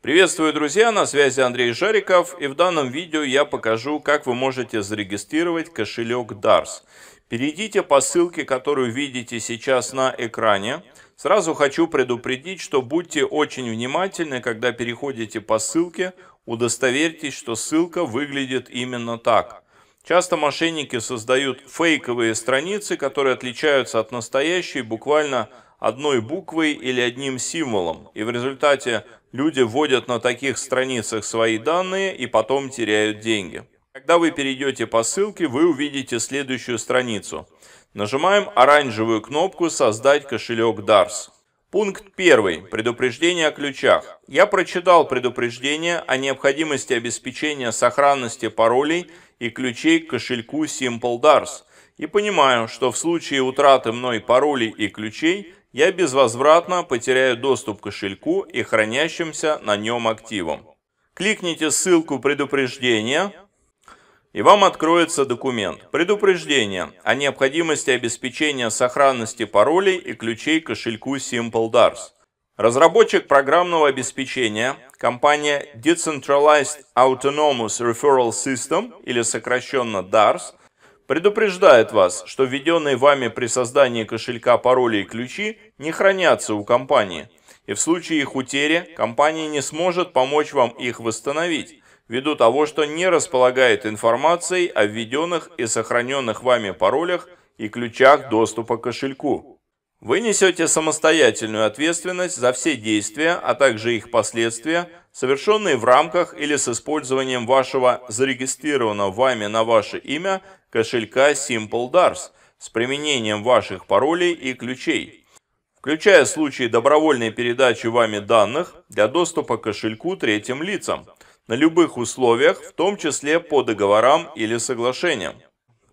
Приветствую, друзья! На связи Андрей Жариков, и в данном видео я покажу, как вы можете зарегистрировать кошелек DARS. Перейдите по ссылке, которую видите сейчас на экране. Сразу хочу предупредить, что будьте очень внимательны, когда переходите по ссылке, удостоверьтесь, что ссылка выглядит именно так. Часто мошенники создают фейковые страницы, которые отличаются от настоящей буквально одной буквой или одним символом. И в результате Люди вводят на таких страницах свои данные и потом теряют деньги. Когда вы перейдете по ссылке, вы увидите следующую страницу. Нажимаем оранжевую кнопку «Создать кошелек DARS». Пункт 1. Предупреждение о ключах. Я прочитал предупреждение о необходимости обеспечения сохранности паролей и ключей к кошельку Simple DARS и понимаю, что в случае утраты мной паролей и ключей я безвозвратно потеряю доступ к кошельку и хранящимся на нем активам. Кликните ссылку «Предупреждение» и вам откроется документ. Предупреждение о необходимости обеспечения сохранности паролей и ключей кошельку Simple Dars. Разработчик программного обеспечения компания Decentralized Autonomous Referral System или сокращенно DARS – предупреждает вас, что введенные вами при создании кошелька пароли и ключи не хранятся у компании, и в случае их утери компания не сможет помочь вам их восстановить, ввиду того, что не располагает информацией о введенных и сохраненных вами паролях и ключах доступа к кошельку. Вы несете самостоятельную ответственность за все действия, а также их последствия, совершенные в рамках или с использованием вашего зарегистрированного вами на ваше имя кошелька SimpleDARS с применением ваших паролей и ключей, включая случаи добровольной передачи вами данных для доступа к кошельку третьим лицам на любых условиях, в том числе по договорам или соглашениям.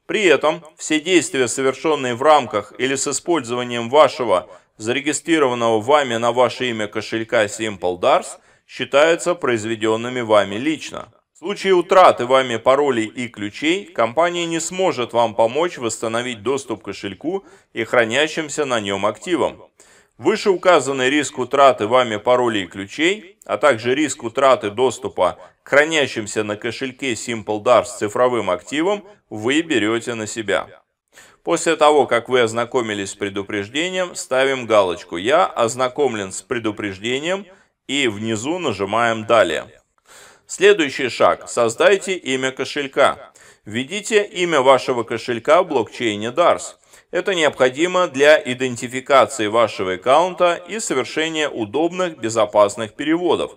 При этом все действия, совершенные в рамках или с использованием вашего зарегистрированного вами на ваше имя кошелька SimpleDARS, считаются произведенными вами лично случае утраты вами паролей и ключей, компания не сможет вам помочь восстановить доступ к кошельку и хранящимся на нем активам. Выше указанный риск утраты вами паролей и ключей, а также риск утраты доступа к хранящимся на кошельке Simple SimpleDARS цифровым активом, вы берете на себя. После того, как вы ознакомились с предупреждением, ставим галочку «Я ознакомлен с предупреждением» и внизу нажимаем «Далее». Следующий шаг – создайте имя кошелька. Введите имя вашего кошелька в блокчейне DARS. Это необходимо для идентификации вашего аккаунта и совершения удобных безопасных переводов.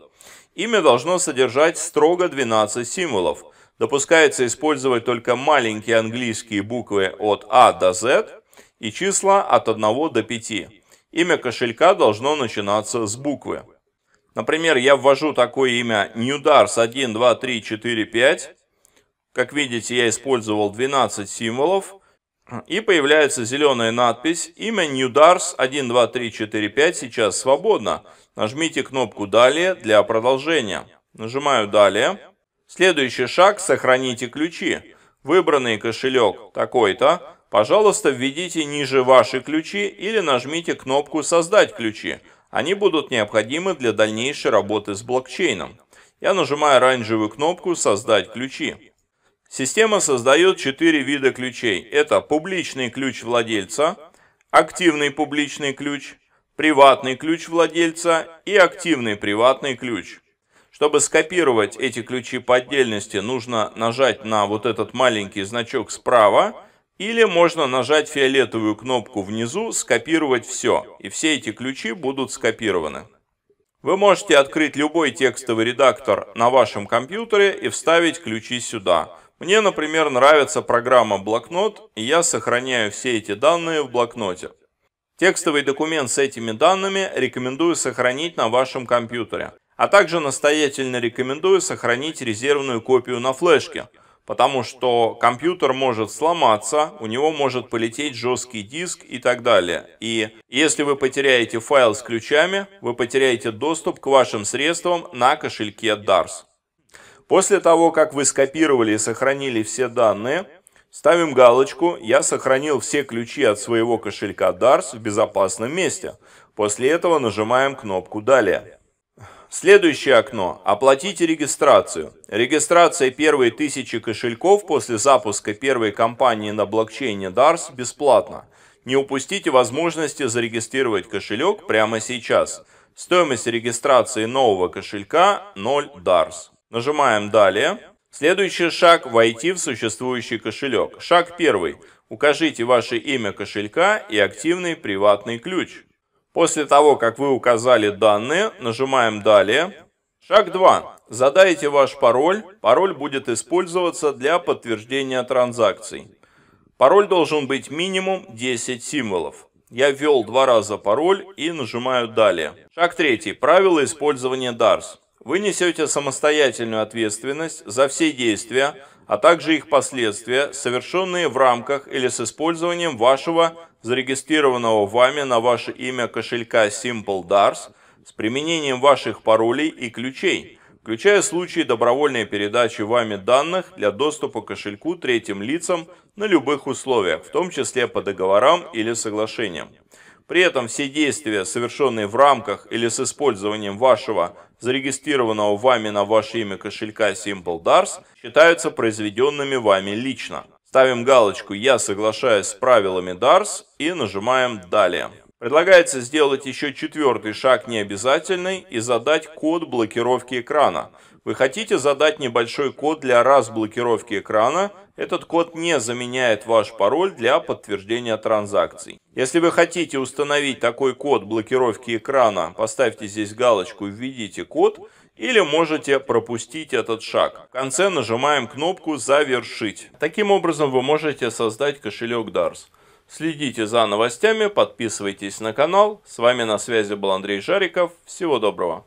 Имя должно содержать строго 12 символов. Допускается использовать только маленькие английские буквы от А до Z и числа от 1 до 5. Имя кошелька должно начинаться с буквы. Например, я ввожу такое имя newdars 1, 2, 3, 4, 5. Как видите, я использовал 12 символов. И появляется зеленая надпись «Имя newdars 1, 2, 3, 4, 5 сейчас свободно». Нажмите кнопку «Далее» для продолжения. Нажимаю «Далее». Следующий шаг – сохраните ключи. Выбранный кошелек такой-то. Пожалуйста, введите ниже ваши ключи или нажмите кнопку «Создать ключи». Они будут необходимы для дальнейшей работы с блокчейном. Я нажимаю оранжевую кнопку «Создать ключи». Система создает четыре вида ключей. Это публичный ключ владельца, активный публичный ключ, приватный ключ владельца и активный приватный ключ. Чтобы скопировать эти ключи по отдельности, нужно нажать на вот этот маленький значок справа или можно нажать фиолетовую кнопку внизу «Скопировать все», и все эти ключи будут скопированы. Вы можете открыть любой текстовый редактор на вашем компьютере и вставить ключи сюда. Мне, например, нравится программа «Блокнот», и я сохраняю все эти данные в блокноте. Текстовый документ с этими данными рекомендую сохранить на вашем компьютере. А также настоятельно рекомендую сохранить резервную копию на флешке – потому что компьютер может сломаться, у него может полететь жесткий диск и так далее. И если вы потеряете файл с ключами, вы потеряете доступ к вашим средствам на кошельке DARS. После того, как вы скопировали и сохранили все данные, ставим галочку «Я сохранил все ключи от своего кошелька DARS в безопасном месте». После этого нажимаем кнопку «Далее». Следующее окно – оплатите регистрацию. Регистрация первой тысячи кошельков после запуска первой компании на блокчейне DARS бесплатно. Не упустите возможности зарегистрировать кошелек прямо сейчас. Стоимость регистрации нового кошелька 0 DARS. Нажимаем «Далее». Следующий шаг – войти в существующий кошелек. Шаг первый. Укажите ваше имя кошелька и активный приватный ключ. После того, как вы указали данные, нажимаем «Далее». Шаг 2. Задайте ваш пароль. Пароль будет использоваться для подтверждения транзакций. Пароль должен быть минимум 10 символов. Я ввел два раза пароль и нажимаю «Далее». Шаг 3. Правила использования DARS. Вы несете самостоятельную ответственность за все действия, а также их последствия, совершенные в рамках или с использованием вашего зарегистрированного вами на ваше имя кошелька Simple Dars с применением ваших паролей и ключей, включая случаи добровольной передачи вами данных для доступа к кошельку третьим лицам на любых условиях, в том числе по договорам или соглашениям. При этом все действия, совершенные в рамках или с использованием вашего зарегистрированного вами на ваше имя кошелька Simple Dars, считаются произведенными вами лично. Ставим галочку «Я соглашаюсь с правилами DARS» и нажимаем «Далее». Предлагается сделать еще четвертый шаг необязательный и задать код блокировки экрана – вы хотите задать небольшой код для разблокировки экрана, этот код не заменяет ваш пароль для подтверждения транзакций. Если вы хотите установить такой код блокировки экрана, поставьте здесь галочку «Введите код» или можете пропустить этот шаг. В конце нажимаем кнопку «Завершить». Таким образом вы можете создать кошелек DARS. Следите за новостями, подписывайтесь на канал. С вами на связи был Андрей Жариков. Всего доброго.